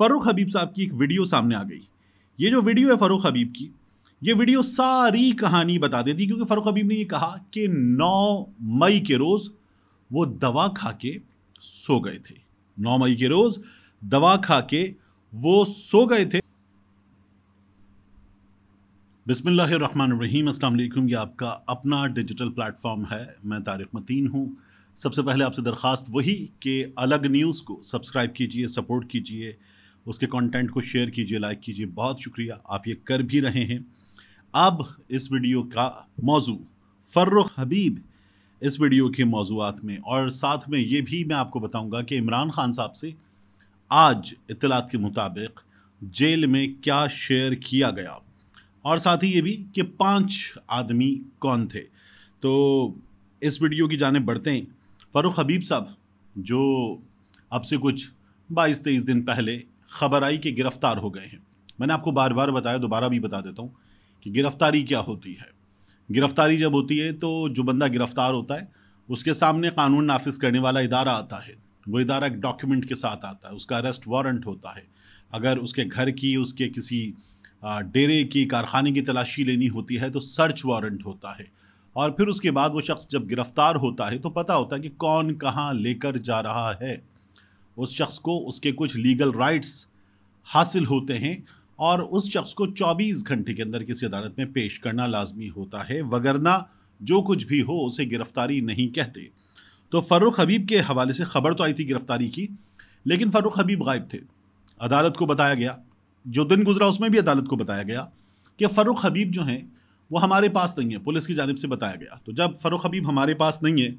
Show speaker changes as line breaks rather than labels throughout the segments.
फरुख हबीब साहब की एक वीडियो सामने आ गई ये जो वीडियो है फ़ारूक हबीब की ये वीडियो सारी कहानी बता देती क्योंकि फ़ारूक हबीब ने ये कहा कि 9 मई के रोज़ वो दवा खा के सो गए थे 9 मई के रोज़ दवा खा के वो सो गए थे बिस्मिल्लाम अल्लाम ये आपका अपना डिजिटल प्लेटफॉर्म है मैं तारिक मतीन हूँ सबसे पहले आपसे दरख्वास्त वही कि अलग न्यूज़ को सब्सक्राइब कीजिए सपोर्ट कीजिए उसके कंटेंट को शेयर कीजिए लाइक कीजिए बहुत शुक्रिया आप ये कर भी रहे हैं अब इस वीडियो का मौजू फ़र्रुख हबीब इस वीडियो के मौजूद में और साथ में ये भी मैं आपको बताऊंगा कि इमरान खान साहब से आज इतलात के मुताबिक जेल में क्या शेयर किया गया और साथ ही ये भी कि पांच आदमी कौन थे तो इस वीडियो की जाने बढ़ते हैं फरुख हबीब साहब जो अब से कुछ बाईस तेईस दिन पहले खबर आई कि गिरफ्तार हो गए हैं मैंने आपको बार बार बताया दोबारा भी बता देता हूँ कि गिरफ्तारी क्या होती है गिरफ्तारी जब होती है तो जो बंदा गिरफ्तार होता है उसके सामने कानून नाफिज करने वाला इदारा आता है वो इदारा एक डॉक्यूमेंट के साथ आता है उसका अरेस्ट वारंट होता है अगर उसके घर की उसके किसी डेरे की कारखाने की तलाशी लेनी होती है तो सर्च वारंट होता है और फिर उसके बाद वो शख्स जब गिरफ़्तार होता है तो पता होता है कि कौन कहाँ लेकर जा रहा है उस शख्स को उसके कुछ लीगल राइट्स हासिल होते हैं और उस शख्स को 24 घंटे के अंदर किसी अदालत में पेश करना लाजमी होता है वगरना जो कुछ भी हो उसे गिरफ्तारी नहीं कहते तो फ़र्रुख हबीब के हवाले से ख़बर तो आई थी गिरफ़्तारी की लेकिन फ़र्रुख हबीब गायब थे अदालत को बताया गया जो दिन गुजरा उसमें भी अदालत को बताया गया कि फ़र्रुख हबीब जो हैं वो हमारे पास नहीं है पुलिस की जानब से बताया गया तो जब फ़र्रुख हबीब हमारे पास नहीं है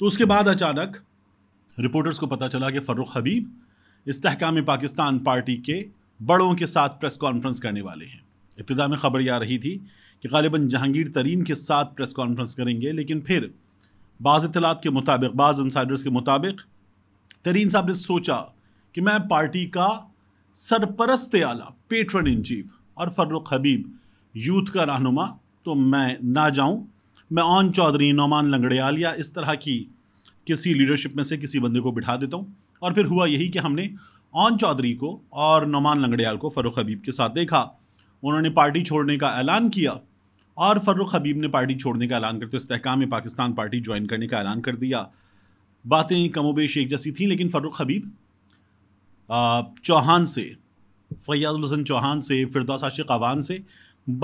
तो उसके बाद अचानक रिपोर्टर्स को पता चला कि फ़र्रुख हबीब इसकाम पाकिस्तान पार्टी के बड़ों के साथ प्रेस कॉन्फ्रेंस करने वाले हैं इब्तदा में खबर आ रही थी कि गालिबा जहांगीर तरीन के साथ प्रेस कॉन्फ्रेंस करेंगे लेकिन फिर बाज़ इतलात के मुताबिक बाज़ इंसाइडर्स के मुताबिक तरीन साहब ने सोचा कि मैं पार्टी का सरपरस्त आला पेट्रन इन चीफ और फर्रुख हबीब यूथ का रहनुमा तो मैं ना जाऊं मैं ऑन चौधरी नौमान लंगड़े या इस तरह की किसी लीडरशिप में से किसी बंदे को बिठा देता हूँ और फिर हुआ यही कि हमने ऑन चौधरी को और नुमान लंगड़ियाल को फरुख हबीब के साथ देखा उन्होंने पार्टी छोड़ने का ऐलान किया और फरुख हबीब ने पार्टी छोड़ने का ऐलान करते इसकाम पाकिस्तान पार्टी ज्वाइन करने का ऐलान कर दिया बातें कमोबेश एक जैसी थी लेकिन फरुख हबीब चौहान से फैयाज हसन चौहान से फिरदौस आशिक अवान से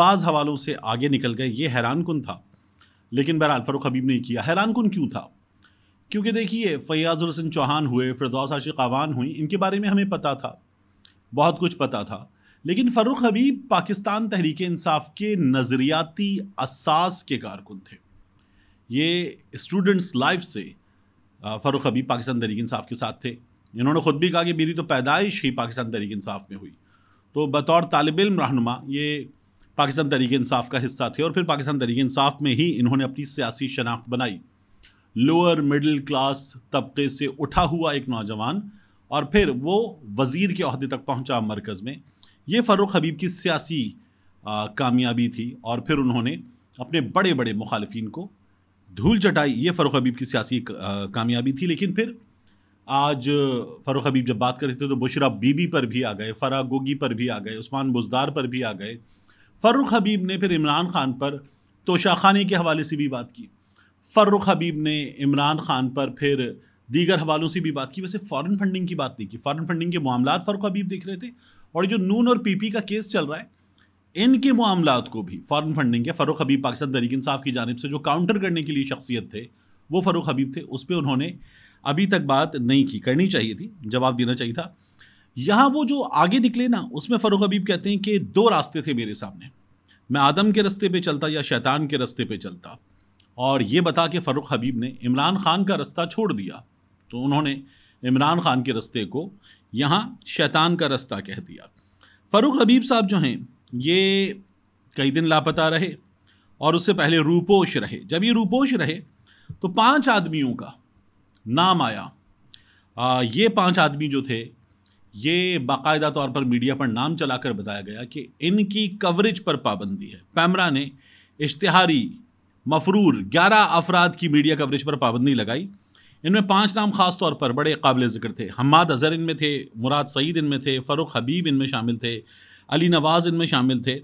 बाज़ हवालों से आगे निकल गए ये हैरान कन था लेकिन बहरहाल फरुख़ हबीब ने किया हैरान कन क्यों था क्योंकि देखिए फ़याज़ हसन चौहान हुए फिरदौस आशिक आवान हुई इनके बारे में हमें पता था बहुत कुछ पता था लेकिन फ़ारूक हबीब पाकिस्तान तहरीक इंसाफ के नज़रियाती असास के कारकुन थे ये स्टूडेंट्स लाइफ से फ़ारूक हबीब पाकिस्तान तहरीक इंसाफ के साथ थे इन्होंने ख़ुद भी कहा कि मेरी तो पैदाइश ही पाकिस्तान तहरीक इंसाफ में हुई तो बतौर तालब इम रहनुमा ये पाकिस्तान तहरीक इंसाफ का हिस्सा थे और फिर पाकिस्तान तहरीक इंसाफ में ही इन्होंने अपनी सियासी शनाख्त बनाई लोअर मिडिल क्लास तबके से उठा हुआ एक नौजवान और फिर वो वज़ीर के अहदे तक पहुंचा मरकज़ में ये फ़रूख हबीब की सियासी कामयाबी थी और फिर उन्होंने अपने बड़े बड़े मुखालफन को धूल चटाई ये फ़रूख हबीब की सियासी कामयाबी थी लेकिन फिर आज फ़रूख हबीब जब बात कर रहे थे तो बुशरा बीबी पर भी आ गए फ़रा गोगी पर भी आ गए उस्मान बुजदार पर भी आ गए फ़रूख हबीब ने फिर इमरान खान पर तोशाखानी के हवाले से भी बात की फ़र्रुख हबीब ने इमरान खान पर फिर दीगर हवालों से भी बात की वैसे फॉरेन फंडिंग की बात नहीं की फॉरेन फंडिंग के मामला फ़र्रुख हबीब देख रहे थे और जो नून और पीपी का केस चल रहा है इनके मामला को भी फॉरेन फंडिंग के फ़रूख हबीब पाकिस्तान तरीक इंसाफ की जानब से जो काउंटर करने के लिए शख्सियत थे वो फ़रूख हबीब थे उस पर उन्होंने अभी तक बात नहीं की करनी चाहिए थी जवाब देना चाहिए था यहाँ वो जो आगे निकले ना उसमें फ़रूख हबीब कहते हैं कि दो रास्ते थे मेरे सामने मैं आदम के रस्ते पे चलता या शैतान के रस्ते पे चलता और ये बता के फ़ारूक हबीब ने इमरान खान का रास्ता छोड़ दिया तो उन्होंने इमरान खान के रास्ते को यहाँ शैतान का रास्ता कह दिया फ़ारूक हबीब साहब जो हैं ये कई दिन लापता रहे और उससे पहले रूपोश रहे जब ये रूपोश रहे तो पांच आदमियों का नाम आया आ, ये पांच आदमी जो थे ये बाकायदा तौर पर मीडिया पर नाम चलाकर बताया गया कि इनकी कवरेज पर पाबंदी है पैमरा ने इश्तहारी मफरूर ग्यारह अफराद की मीडिया कवरेज पर पाबंदी लगाई इनमें पांच नाम खास तौर पर बड़े काबिल जिक्र थे हमाद अजहर इनमें थे मुराद सईद इनमें थे फ़रुख़ हबीब इनमें शामिल थे अली नवाज़ इनमें शामिल थे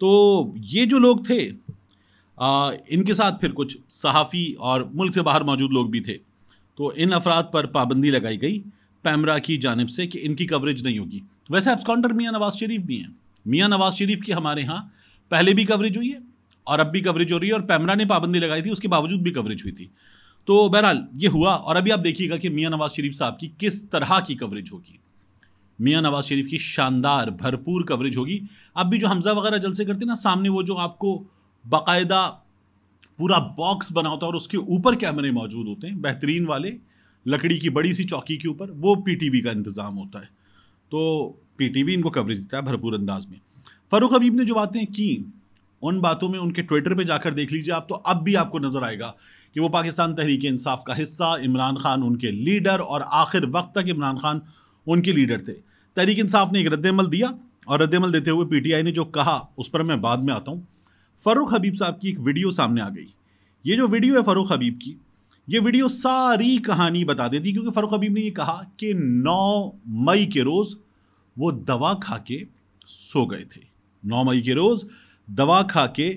तो ये जो लोग थे आ, इनके साथ फिर कुछ सहाफ़ी और मुल्क से बाहर मौजूद लोग भी थे तो इन अफराद पर पाबंदी लगाई गई पैमरा की जानब से कि इनकी कवरेज नहीं होगी वैसे एब्सकाउंटर मियाँ नवाज़ शरीफ भी हैं मियाँ नवाज़ शरीफ की हमारे यहाँ पहले भी कवरेज हुई है और अब भी कवरेज हो रही है और पैमरा ने पाबंदी लगाई थी उसके बावजूद भी कवरेज हुई थी तो बहरहाल ये हुआ और अभी आप देखिएगा कि मियाँ नवाज शरीफ साहब की किस तरह की कवरेज होगी मियाँ नवाज शरीफ की शानदार भरपूर कवरेज होगी अब भी जो हमजा वगैरह जलसे करते हैं ना सामने वो जो आपको बाकायदा पूरा बॉक्स बना होता है और उसके ऊपर कैमरे मौजूद होते हैं बेहतरीन वाले लकड़ी की बड़ी सी चौकी के ऊपर वो पीटीवी का इंतज़ाम होता है तो पीटीवी इनको कवरेज देता है भरपूर अंदाज में फ़ारूक हबीब ने जो बातें की उन बातों में उनके ट्विटर पे जाकर देख लीजिए आप तो अब भी आपको नज़र आएगा कि वो पाकिस्तान तहरीक इंसाफ का हिस्सा इमरान खान उनके लीडर और आखिर वक्त तक इमरान खान उनके लीडर थे तहरीक इंसाफ ने एक रद्दमल दिया और रद्दमल देते हुए पीटीआई ने जो कहा उस पर मैं बाद में आता हूँ फ़रूख हबीब साहब की एक वीडियो सामने आ गई ये जो वीडियो है फ़रूख हबीब की ये वीडियो सारी कहानी बता देती क्योंकि फ़रूख हबीब ने ये कहा कि 9 मई के रोज़ वो दवा खा के सो गए थे 9 मई के रोज़ दवा खा के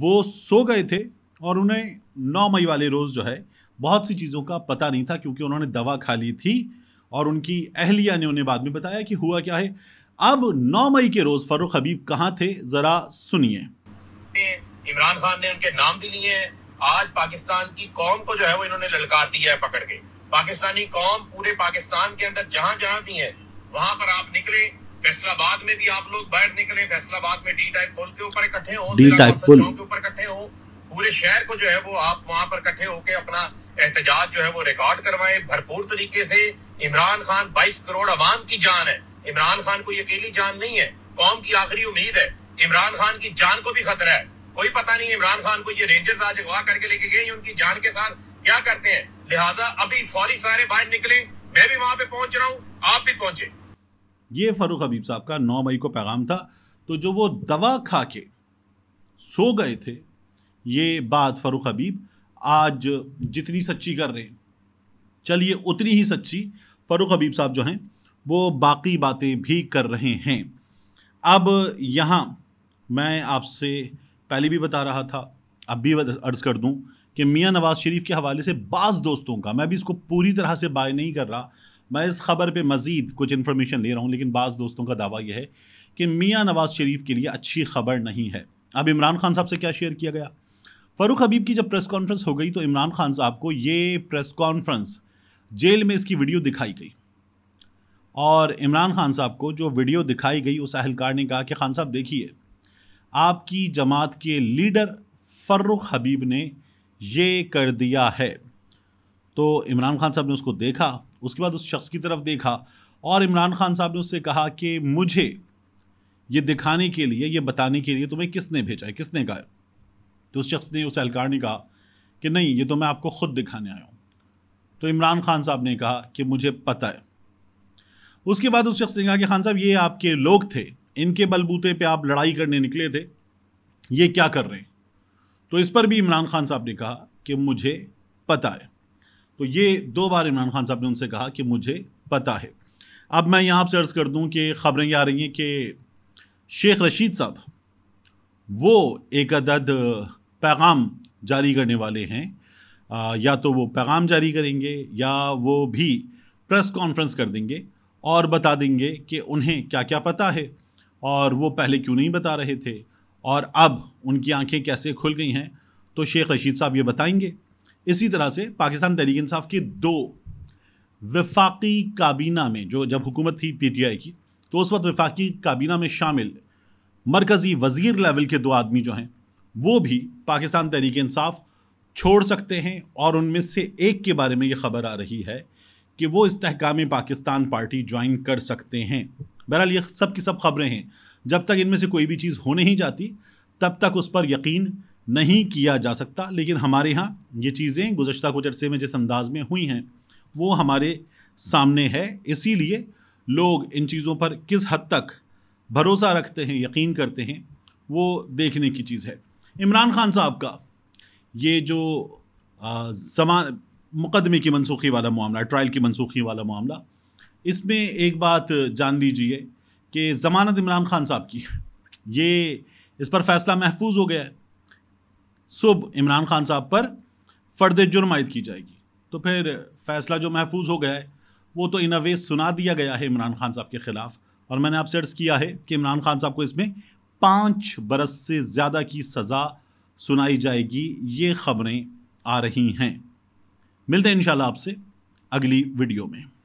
वो सो गए थे और उन्हें नौ मई वाले रोज़ जो है बहुत सी चीज़ों का पता नहीं था क्योंकि उन्होंने दवा खा ली थी और उनकी अहलिया ने उन्हें बाद में बताया कि हुआ क्या है अब नौ मई के रोज़ फरुख हबीब कहाँ थे ज़रा सुनिए इमरान खान ने उनके नाम भी लिए हैं आज पाकिस्तान की कौम को जो है वो इन्होंने ललकार दिया है पकड़ के पाकिस्तानी कौम पूरे पाकिस्तान के अंदर जहां जहाँ भी है वहां पर आप निकले फैसलाबाद में भी आप लोग बाहर निकले फैसलाबाद में डी टाइप पुल के ऊपर इकट्ठे हो डी टाइप पुल के ऊपर इकट्ठे हो पूरे शहर को जो है वो आप वहां पर इकट्ठे होके अपना एहतजाज जो है वो रिकॉर्ड करवाए भरपूर तरीके से इमरान खान 22 करोड़ अवाम की जान है इमरान खान कोई अकेली जान नहीं है कौम की आखिरी उम्मीद है इमरान खान की जान को भी खतरा है कोई पता नहीं इमरान खान को ये रेंजर राज अगवा करके लेके गए उनकी जान के साथ क्या करते हैं लिहाजा अभी फौरी सारे बाहर निकले मैं भी वहां पे पहुंच रहा हूँ आप भी पहुंचे ये फ़ारूक हबीब साहब का नौ मई को पैगाम था तो जो वो दवा खा के सो गए थे ये बात फ़ारूक हबीब आज जितनी सच्ची कर रहे हैं चलिए उतनी ही सच्ची फ़ारूक हबीब साहब जो हैं वो बाकी बातें भी कर रहे हैं अब यहाँ मैं आपसे पहले भी बता रहा था अब भी अर्ज़ कर दूँ कि मियाँ नवाज़ शरीफ के हवाले से बाज़ दोस्तों का मैं भी इसको पूरी तरह से बाय नहीं कर रहा मैं इस खबर पे मज़ीद कुछ इन्फॉर्मेशन ले रहा हूँ लेकिन बाज़ दोस्तों का दावा यह है कि मियाँ नवाज़ शरीफ के लिए अच्छी खबर नहीं है अब इमरान खान साहब से क्या शेयर किया गया फ़ारूक हबीब की जब प्रेस कॉन्फ्रेंस हो गई तो इमरान खान साहब को ये प्रेस कॉन्फ्रेंस जेल में इसकी वीडियो दिखाई गई और इमरान खान साहब को जो वीडियो दिखाई गई उस अहलकार ने कहा कि खान साहब देखिए आपकी जमात के लीडर फ़र्रुख हबीब ने ये कर दिया है तो इमरान खान साहब ने उसको देखा उसके बाद उस शख्स की तरफ देखा और इमरान खान साहब ने उससे कहा कि मुझे ये दिखाने के लिए ये बताने के लिए तुम्हें किसने भेजा है किसने कहा तो उस शख्स ने उस एहलकार ने कहा कि नहीं ये तो मैं आपको ख़ुद दिखाने आया हूँ तो इमरान खान साहब ने कहा कि मुझे पता है उसके बाद उस शख्स ने कहा कि खान साहब ये आपके लोग थे इनके बलबूते पे आप लड़ाई करने निकले थे ये क्या कर रहे हैं तो इस पर भी इमरान खान साहब ने कहा कि मुझे पता है तो ये दो बार इमरान खान साहब ने उनसे कहा कि मुझे पता है अब मैं यहाँ आपसे अर्ज़ कर दूँ कि ख़बरें ये आ रही हैं कि शेख रशीद साहब वो एक अदद पैगाम जारी करने वाले हैं आ, या तो वो पैगाम जारी करेंगे या वो भी प्रेस कॉन्फ्रेंस कर देंगे और बता देंगे कि उन्हें क्या क्या पता है और वो पहले क्यों नहीं बता रहे थे और अब उनकी आंखें कैसे खुल गई हैं तो शेख रशीद साहब ये बताएंगे इसी तरह से पाकिस्तान तहरीक इंसाफ की दो वफाकी काबीना में जो जब हुकूमत थी पीटीआई की तो उस वक्त वफाकी काबीना में शामिल मरकज़ी वजीर लेवल के दो आदमी जो हैं वो भी पाकिस्तान तहरीक इंसाफ छोड़ सकते हैं और उनमें से एक के बारे में ये खबर आ रही है कि वो इसकाम पाकिस्तान पार्टी ज्वाइन कर सकते हैं बहरहाल ये सब की सब खबरें हैं जब तक इनमें से कोई भी चीज़ हो नहीं जाती तब तक उस पर यकीन नहीं किया जा सकता लेकिन हमारे यहाँ ये चीज़ें गुज्त कुछ अरसे में जिस अंदाज में हुई हैं वो हमारे सामने है इसीलिए लोग इन चीज़ों पर किस हद तक भरोसा रखते हैं यकीन करते हैं वो देखने की चीज़ है इमरान खान साहब का ये जो जमान मुकदमे की मनसूखी वाला मामला ट्रायल की मनसूखी वाला मामला इसमें एक बात जान लीजिए कि ज़मानत इमरान खान साहब की ये इस पर फैसला महफूज हो गया है सुब इमरान खान साहब पर फ़र्द जुर्म आयद की जाएगी तो फिर फैसला जो महफूज हो गया है वो तो इन अवेज सुना दिया गया है इमरान खान साहब के ख़िलाफ़ और मैंने आपसे अर्ज़ किया है कि इमरान खान साहब को इसमें पाँच बरस से ज़्यादा की सज़ा सुनाई जाएगी ये खबरें आ रही हैं मिलते हैं इन आपसे अगली वीडियो में